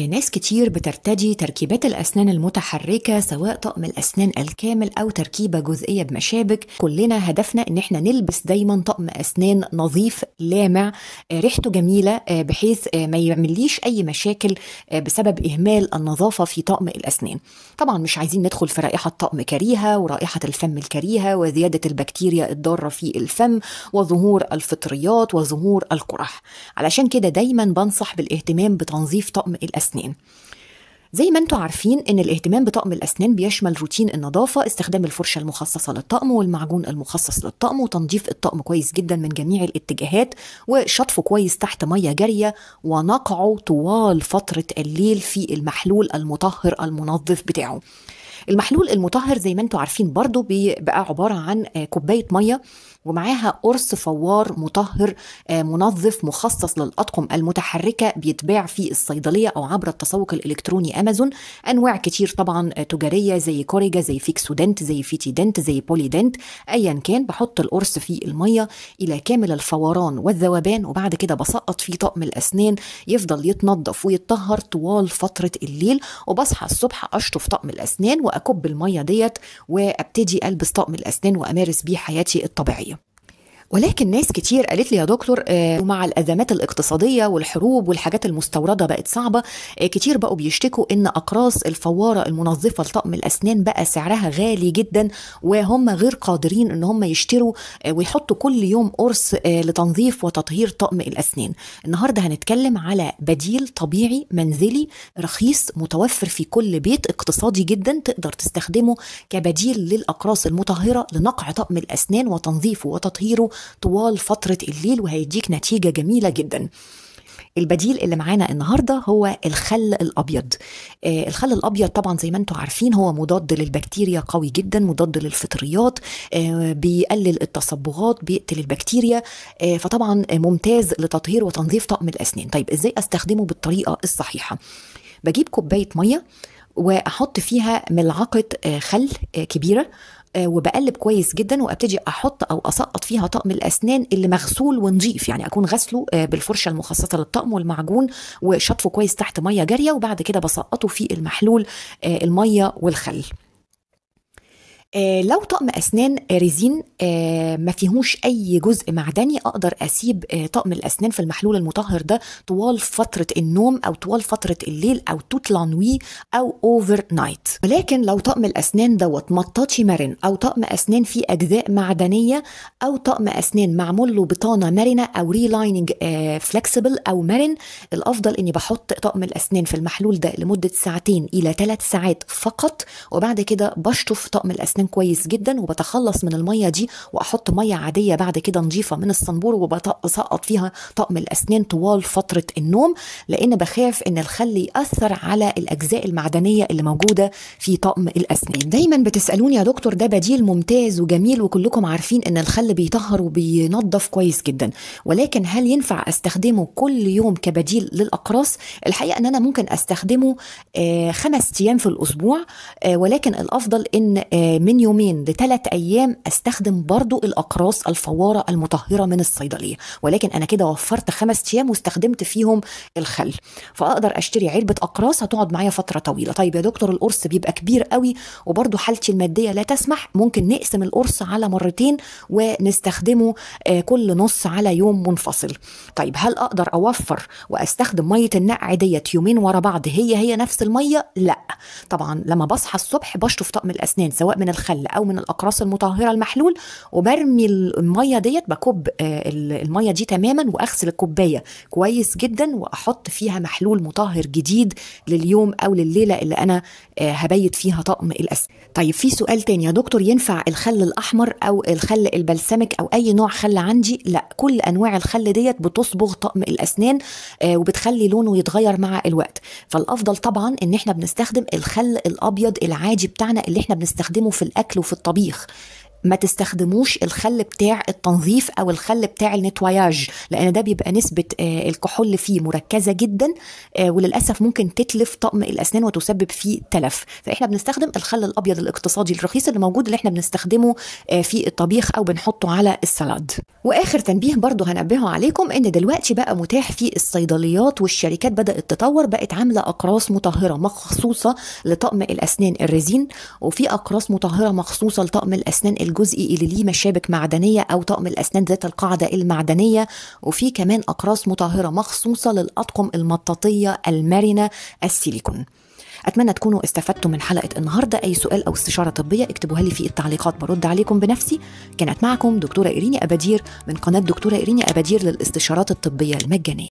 ناس كتير بترتدي تركيبات الأسنان المتحركة سواء طقم الأسنان الكامل أو تركيبة جزئية بمشابك كلنا هدفنا إن احنا نلبس دايما طقم أسنان نظيف لامع آه، ريحته جميلة آه، بحيث آه، ما يعمليش أي مشاكل بسبب إهمال النظافة في طقم الأسنان طبعا مش عايزين ندخل في رائحة طقم كريهة ورائحة الفم الكريهة وزيادة البكتيريا الضارة في الفم وظهور الفطريات وظهور القرح علشان كده دايما بنصح بالاهتمام بتنظيف طقم الأسنان الأسنان زي ما انتم عارفين ان الاهتمام بطقم الاسنان بيشمل روتين النظافه استخدام الفرشه المخصصه للطقم والمعجون المخصص للطقم وتنظيف الطقم كويس جدا من جميع الاتجاهات وشطفه كويس تحت ميه جاريه ونقعه طوال فتره الليل في المحلول المطهر المنظف بتاعه المحلول المطهر زي ما انتم عارفين برضو بيبقى عبارة عن آه، كوباية مية ومعاها قرص فوار مطهر آه، منظف مخصص للأطقم المتحركة بيتباع في الصيدلية أو عبر التسوق الإلكتروني أمازون أنواع كتير طبعا آه، تجارية زي كوريجا زي فيكسودنت زي فيتيدنت زي بوليدنت أيا كان بحط القرص في المية إلى كامل الفوران والذوبان وبعد كده بسقط فيه طقم الأسنان يفضل يتنظف ويتطهر طوال فترة الليل وبصحى الصبح أشطف طقم الأسنان واكب الميه ديت وابتدي البس طقم الاسنان وامارس بيه حياتي الطبيعيه ولكن ناس كتير قالت لي يا دكتور آه ومع الازمات الاقتصاديه والحروب والحاجات المستورده بقت صعبه آه كتير بقوا بيشتكوا ان اقراص الفواره المنظفه لطقم الاسنان بقى سعرها غالي جدا وهم غير قادرين ان هم يشتروا آه ويحطوا كل يوم قرص آه، لتنظيف وتطهير طقم الاسنان النهارده هنتكلم على بديل طبيعي منزلي رخيص متوفر في كل بيت اقتصادي جدا تقدر تستخدمه كبديل للاقراص المطهره لنقع طقم الاسنان وتنظيفه وتطهيره طوال فتره الليل وهيديك نتيجه جميله جدا البديل اللي معانا النهارده هو الخل الابيض آه الخل الابيض طبعا زي ما انتم عارفين هو مضاد للبكتيريا قوي جدا مضاد للفطريات آه بيقلل التصبغات بيقتل البكتيريا آه فطبعا ممتاز لتطهير وتنظيف طقم الاسنان طيب ازاي استخدمه بالطريقه الصحيحه بجيب كوبايه ميه واحط فيها ملعقه آه، خل آه، كبيره آه، وبقلب كويس جدا وابتدي احط او اسقط فيها طقم الاسنان اللي مغسول ونظيف يعني اكون غسله آه، بالفرشه المخصصه للطقم والمعجون وشطفه كويس تحت ميه جاريه وبعد كده بسقطه في المحلول آه، الميه والخل آه، لو طقم اسنان آه، ريزين آه، ما فيهوش اي جزء معدني اقدر اسيب طقم الاسنان في المحلول المطهر ده طوال فتره النوم او طوال فتره الليل او توت لانوي او اوفر نايت ولكن لو طقم الاسنان دوت مطاطي مرن او طقم اسنان فيه اجزاء معدنيه او طقم اسنان معمول له بطانه مرنه او ريلايننج فلكسبل او مرن الافضل اني بحط طقم الاسنان في المحلول ده لمده ساعتين الى ثلاث ساعات فقط وبعد كده بشطف طقم الاسنان الأسنان كويس جدا وبتخلص من المية دي وأحط مية عادية بعد كده نظيفة من الصنبور وبسقط فيها طقم الأسنان طوال فترة النوم لأن بخاف إن الخل يأثر على الأجزاء المعدنية اللي موجودة في طقم الأسنان دايما بتسألوني يا دكتور ده بديل ممتاز وجميل وكلكم عارفين إن الخل بيطهر وبينظف كويس جدا ولكن هل ينفع أستخدمه كل يوم كبديل للأقراص؟ الحقيقة إن أنا ممكن أستخدمه آه، خمس أيام في الأسبوع آه، ولكن الأفضل إن آه، من يومين لثلاث أيام أستخدم برضو الأقراص الفوارة المطهرة من الصيدلية ولكن أنا كده وفرت خمس أيام واستخدمت فيهم الخل فأقدر أشتري علبة أقراص هتقعد معايا فترة طويلة طيب يا دكتور القرص بيبقى كبير قوي وبرضو حالتي المادية لا تسمح ممكن نقسم القرص على مرتين ونستخدمه آه، كل نص على يوم منفصل طيب هل أقدر أوفر وأستخدم مية النقع ديت يومين ورا بعض هي هي نفس المية؟ لا طبعا لما بصحى الصبح بشطف طقم الأسنان سواء من الخل او من الاقراص المطهره المحلول وبرمي الميه ديت بكب آه، الميه دي تماما واغسل الكوبايه كويس جدا واحط فيها محلول مطهر جديد لليوم او لليله اللي انا آه، هبيت فيها طقم الاسد طيب في سؤال تاني يا دكتور ينفع الخل الاحمر او الخل البلسمك او اي نوع خل عندي لا كل انواع الخل ديت بتصبغ طقم الاسنان آه، وبتخلي لونه يتغير مع الوقت فالافضل طبعا ان احنا بنستخدم الخل الابيض العادي بتاعنا اللي احنا بنستخدمه في الأكل وفي الطبيخ ما تستخدموش الخل بتاع التنظيف او الخل بتاع النتواياج لان ده بيبقى نسبه آه، الكحول فيه مركزه جدا آه، وللاسف ممكن تتلف طقم الاسنان وتسبب فيه تلف فاحنا بنستخدم الخل الابيض الاقتصادي الرخيص اللي موجود اللي احنا بنستخدمه آه، في الطبيخ او بنحطه على السلاد واخر تنبيه برضو هنبهه عليكم ان دلوقتي بقى متاح في الصيدليات والشركات بدات تطور بقت عامله اقراص مطهره مخصوصه لطقم الاسنان الريزين وفي اقراص مطهره مخصوصه لطقم الاسنان الجديد جزئي اللي ليه مشابك معدنيه او طقم الاسنان ذات القاعده المعدنيه وفي كمان اقراص مطهره مخصوصه للاطقم المطاطيه المرنه السيليكون اتمنى تكونوا استفدتوا من حلقه النهارده اي سؤال او استشاره طبيه اكتبوها لي في التعليقات برد عليكم بنفسي كانت معكم دكتوره ايريني ابادير من قناه دكتوره ايريني ابادير للاستشارات الطبيه المجانيه